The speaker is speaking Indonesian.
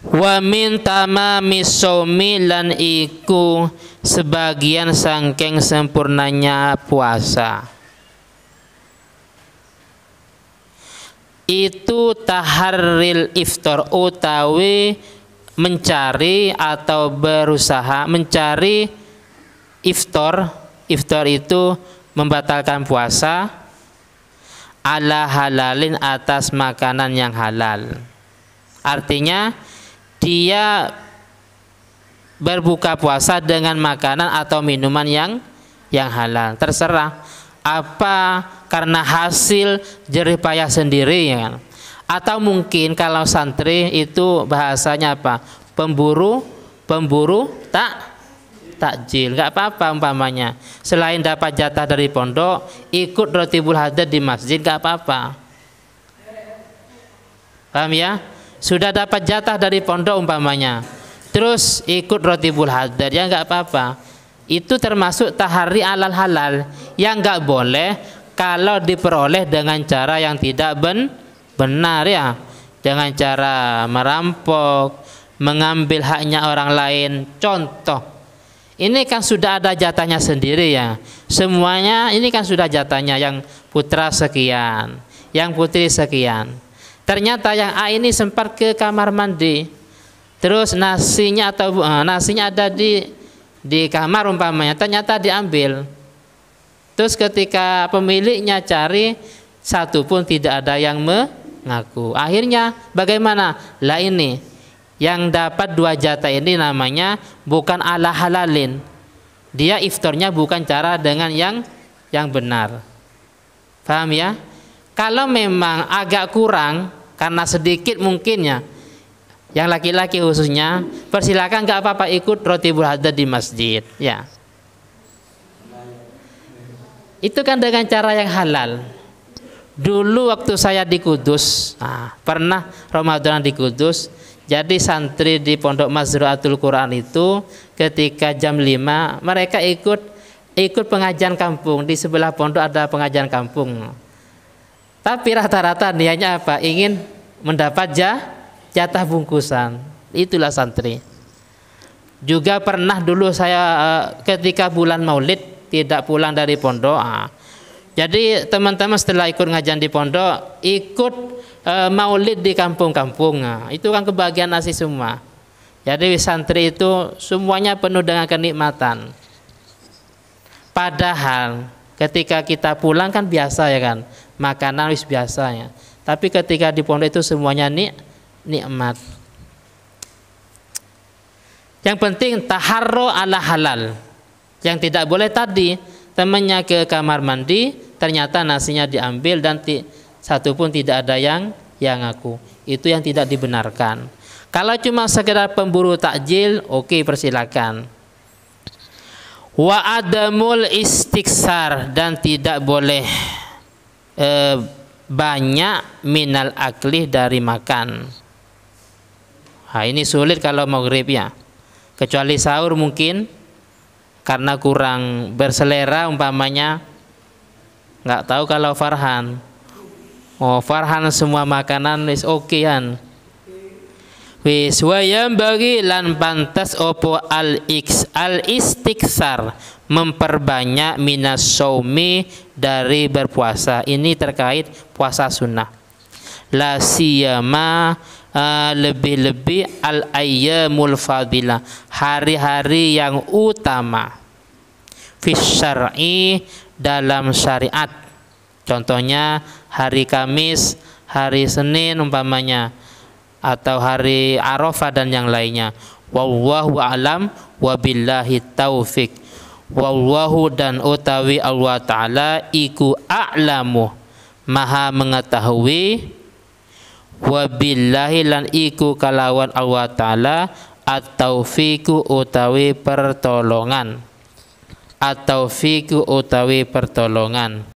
wa min tamami shaumi lan iku sebagian sangkeng sempurnanya puasa itu taharril iftar utawi mencari atau berusaha mencari iftar iftar itu membatalkan puasa ala halalin atas makanan yang halal artinya dia berbuka puasa dengan makanan atau minuman yang yang halal. Terserah apa karena hasil jerih payah sendiri ya Atau mungkin kalau santri itu bahasanya apa? Pemburu, pemburu tak takjil. nggak apa-apa umpamanya. Selain dapat jatah dari pondok, ikut roti bulhada di masjid nggak apa-apa. Paham ya? sudah dapat jatah dari pondok umpamanya terus ikut roti rotibul hadar ya nggak apa-apa itu termasuk tahari alal halal yang nggak boleh kalau diperoleh dengan cara yang tidak ben benar ya dengan cara merampok mengambil haknya orang lain contoh ini kan sudah ada jatahnya sendiri ya semuanya ini kan sudah jatahnya yang putra sekian yang putri sekian Ternyata yang A ini sempat ke kamar mandi. Terus nasinya atau uh, nasinya ada di di kamar umpamanya, ternyata diambil. Terus ketika pemiliknya cari satu pun tidak ada yang mengaku. Akhirnya bagaimana? Lah ini yang dapat dua jatah ini namanya bukan ala halalin. Dia iftornya bukan cara dengan yang yang benar. Paham ya? Kalau memang agak kurang karena sedikit mungkinnya yang laki-laki khususnya persilakan nggak apa-apa ikut roti bulhada di masjid ya itu kan dengan cara yang halal dulu waktu saya di Kudus nah, pernah Ramadan di Kudus jadi santri di Pondok Mazruatul Quran itu ketika jam 5 mereka ikut ikut pengajian kampung di sebelah pondok ada pengajian kampung tapi rata-rata niatnya apa? Ingin mendapat jah, jatah bungkusan. Itulah santri. Juga pernah dulu saya eh, ketika bulan Maulid tidak pulang dari pondok. Ah. Jadi teman-teman setelah ikut ngajian di pondok, ikut eh, Maulid di kampung-kampung. Ah. Itu kan kebahagiaan nasi semua. Jadi santri itu semuanya penuh dengan kenikmatan. Padahal ketika kita pulang kan biasa ya kan makanan wis biasanya. Tapi ketika di pondok itu semuanya nik nikmat. Yang penting taharro ala halal. Yang tidak boleh tadi temannya ke kamar mandi, ternyata nasinya diambil dan ti, satu pun tidak ada yang yang aku. Itu yang tidak dibenarkan. Kalau cuma sekedar pemburu takjil, oke okay, persilakan. Wa adamul istiksar dan tidak boleh e, banyak minal aklih dari makan. Nah, ini sulit kalau maghrib ya. Kecuali sahur mungkin karena kurang berselera umpamanya nggak tahu kalau Farhan. Oh, Farhan semua makanan is oke Okay, Wis wayam bagi lan pantas opo al iks al istiksar memperbanyak minas saumi dari berpuasa. Ini terkait puasa sunnah. La siyama eh, lebih-lebih uh, al ayyamul fadila hari-hari yang utama fi syar'i dalam syariat. Contohnya hari Kamis, hari Senin umpamanya atau hari Arafah dan yang lainnya. Wallahu alam wabillahi taufik. Wallahu dan utawi Allah Ta'ala iku a'lamu maha mengetahui wabillahi lan iku kalawan Allah Ta'ala atau fiku utawi pertolongan atau fiku utawi pertolongan